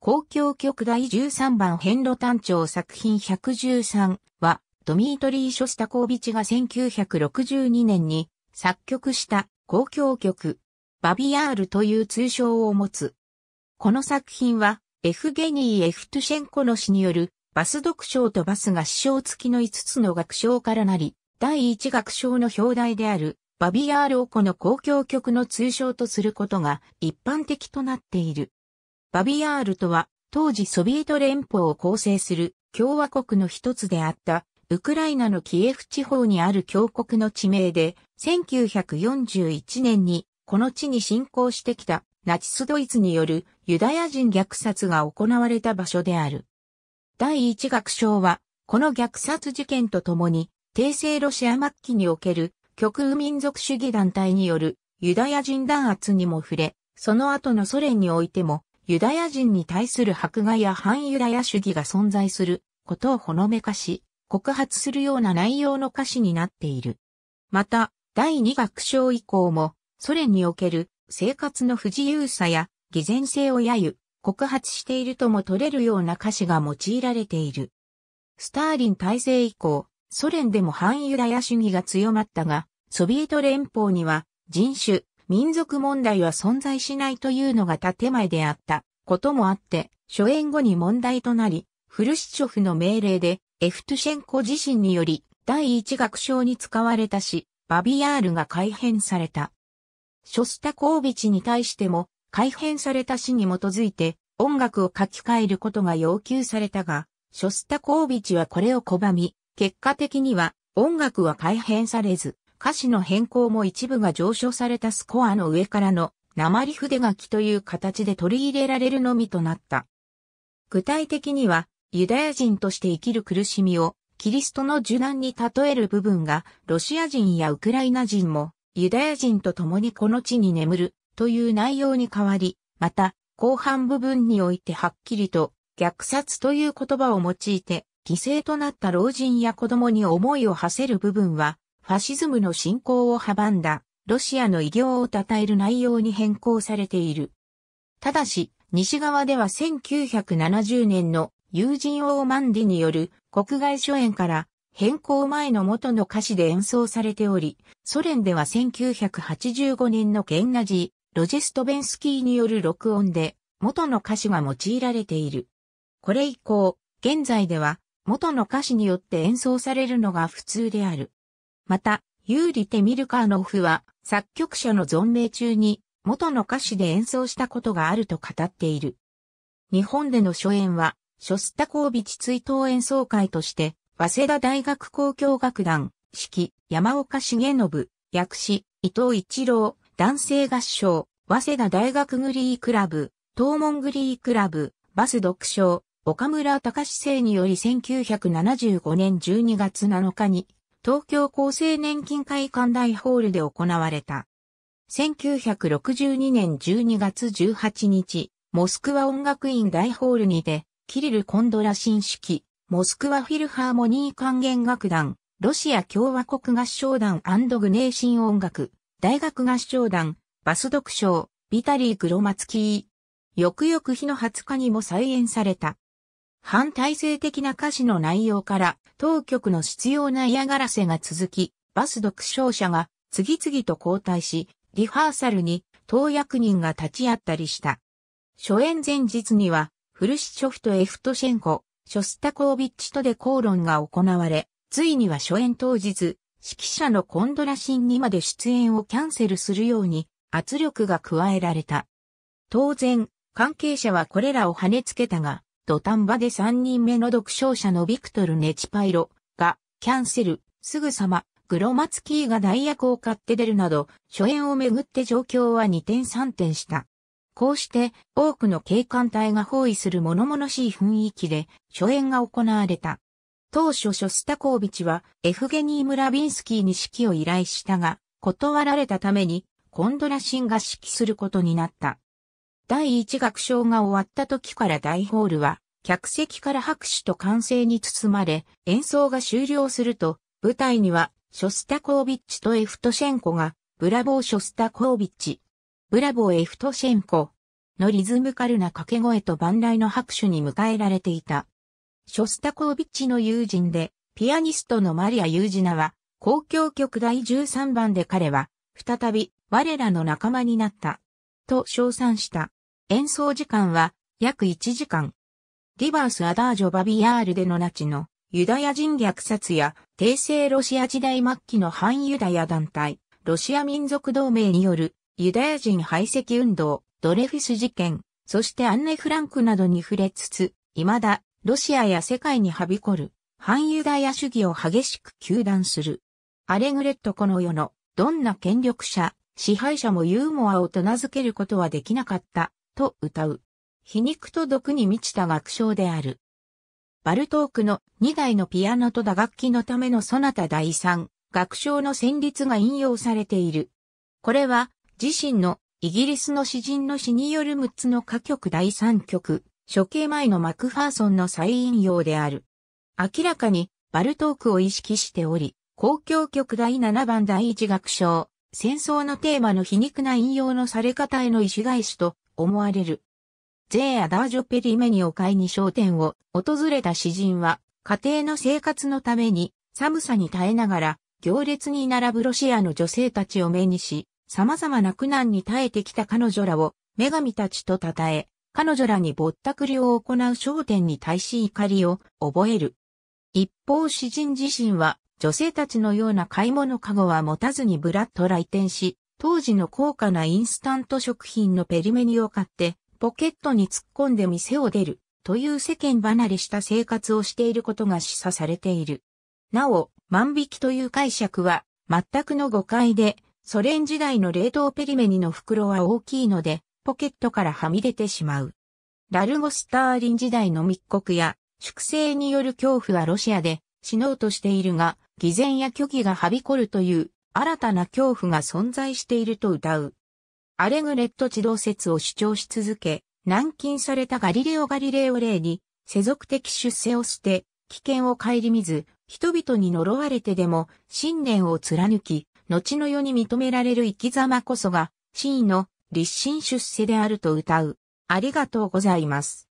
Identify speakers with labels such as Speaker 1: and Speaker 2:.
Speaker 1: 公共曲第13番変路単調作品113は、ドミートリー・ショスタコービチが1962年に作曲した公共曲、バビアールという通称を持つ。この作品は、エフゲニー・エフトゥシェンコの詩によるバス読章とバス合唱付きの5つの楽章からなり、第1楽章の表題であるバビアールをこの公共曲の通称とすることが一般的となっている。バビヤールとは、当時ソビエト連邦を構成する共和国の一つであった、ウクライナのキエフ地方にある峡国の地名で、1941年にこの地に侵攻してきたナチスドイツによるユダヤ人虐殺が行われた場所である。第一楽章は、この虐殺事件とともに、帝政ロシア末期における極右民族主義団体によるユダヤ人弾圧にも触れ、その後のソ連においてもユダヤ人に対する迫害や反ユダヤ主義が存在することをほのめかし、告発するような内容の歌詞になっている。また、第二楽章以降も、ソ連における生活の不自由さや偽善性を揶揄、告発しているとも取れるような歌詞が用いられている。スターリン体制以降、ソ連でも反ユダヤ主義が強まったが、ソビエト連邦には人種、民族問題は存在しないというのが建前であったこともあって、初演後に問題となり、フルシチョフの命令で、エフトシェンコ自身により、第一楽章に使われたし、バビヤールが改編された。ショスタコービチに対しても、改編された詩に基づいて、音楽を書き換えることが要求されたが、ショスタコービチはこれを拒み、結果的には音楽は改変されず、歌詞の変更も一部が上昇されたスコアの上からの鉛筆書きという形で取り入れられるのみとなった。具体的には、ユダヤ人として生きる苦しみを、キリストの受難に例える部分が、ロシア人やウクライナ人も、ユダヤ人と共にこの地に眠る、という内容に変わり、また、後半部分においてはっきりと、虐殺という言葉を用いて、犠牲となった老人や子供に思いを馳せる部分は、ファシズムの進行を阻んだ、ロシアの偉業を称える内容に変更されている。ただし、西側では1970年の友人オーマンディによる国外初演から変更前の元の歌詞で演奏されており、ソ連では1985年のゲンナジー、ロジェストベンスキーによる録音で元の歌詞が用いられている。これ以降、現在では元の歌詞によって演奏されるのが普通である。また、ユーリ・テミルカーノフは作曲者の存命中に元の歌詞で演奏したことがあると語っている。日本での初演は、ショスタコービチ追悼演奏会として、早稲田大学交響楽団、指揮、山岡重信、薬師、伊藤一郎、男性合唱、早稲田大学グリークラブ、東門グリークラブ、バス独唱、岡村隆史生により1975年12月7日に東京厚生年金会館大ホールで行われた。1962年12月18日、モスクワ音楽院大ホールにて、キリル・コンドラシン式、モスクワフィルハーモニー管弦楽団、ロシア共和国合唱団グネーシン音楽、大学合唱団、バス読唱、ビタリー・クロマツキー。翌々日の20日にも再演された。反体制的な歌詞の内容から当局の執拗な嫌がらせが続き、バス独唱者が次々と交代し、リハーサルに党役人が立ち会ったりした。初演前日には、フルシチョフとエフトシェンコ、ショスタコービッチとで口論が行われ、ついには初演当日、指揮者のコンドラシンにまで出演をキャンセルするように圧力が加えられた。当然、関係者はこれらを跳ねつけたが、土壇場で3人目の独唱者のビクトル・ネチパイロがキャンセル、すぐさま、グロマツキーが代役を買って出るなど、初演をめぐって状況は2点3点した。こうして多くの警官隊が包囲する物々しい雰囲気で初演が行われた。当初ショスタコービチはエフゲニー・ムラビンスキーに指揮を依頼したが、断られたためにコンドラシンが指揮することになった。第一楽章が終わった時から大ホールは、客席から拍手と歓声に包まれ、演奏が終了すると、舞台には、ショスタコービッチとエフトシェンコが、ブラボーショスタコービッチ、ブラボーエフトシェンコのリズムカルな掛け声と万来の拍手に迎えられていた。ショスタコービッチの友人で、ピアニストのマリア・ユージナは、公共曲第13番で彼は、再び、我らの仲間になった、と称賛した。演奏時間は約1時間。リバース・アダージョ・バビヤールでのナチのユダヤ人虐殺や帝政ロシア時代末期の反ユダヤ団体、ロシア民族同盟によるユダヤ人排斥運動、ドレフィス事件、そしてアンネ・フランクなどに触れつつ、未だロシアや世界にはびこる反ユダヤ主義を激しく糾弾する。アレグレットこの世のどんな権力者、支配者もユーモアをと名付けることはできなかった。と歌う。皮肉と毒に満ちた楽章である。バルトークの2台のピアノと打楽器のためのソナタ第3、楽章の旋律が引用されている。これは自身のイギリスの詩人の詩による6つの歌曲第3曲、処刑前のマクファーソンの再引用である。明らかにバルトークを意識しており、公共曲第7番第1楽章、戦争のテーマの皮肉な引用のされ方への意思返しと思われる。J. アダージョペリメニオ会に商店を訪れた詩人は、家庭の生活のために寒さに耐えながら行列に並ぶロシアの女性たちを目にし、様々な苦難に耐えてきた彼女らを女神たちと称え、彼女らにぼったくりを行う商店に対し怒りを覚える。一方詩人自身は女性たちのような買い物かごは持たずにブラッと来店し、当時の高価なインスタント食品のペリメニを買って、ポケットに突っ込んで店を出る、という世間離れした生活をしていることが示唆されている。なお、万引きという解釈は、全くの誤解で、ソ連時代の冷凍ペリメニの袋は大きいので、ポケットからはみ出てしまう。ラルゴ・スターリン時代の密告や、粛清による恐怖はロシアで、死のうとしているが、偽善や虚偽がはびこるという、新たな恐怖が存在していると歌う。アレグレット地動説を主張し続け、軟禁されたガリレオ・ガリレオ例に、世俗的出世を捨て、危険を顧みず、人々に呪われてでも、信念を貫き、後の世に認められる生き様こそが、真意の立身出世であると歌う。ありがとうございます。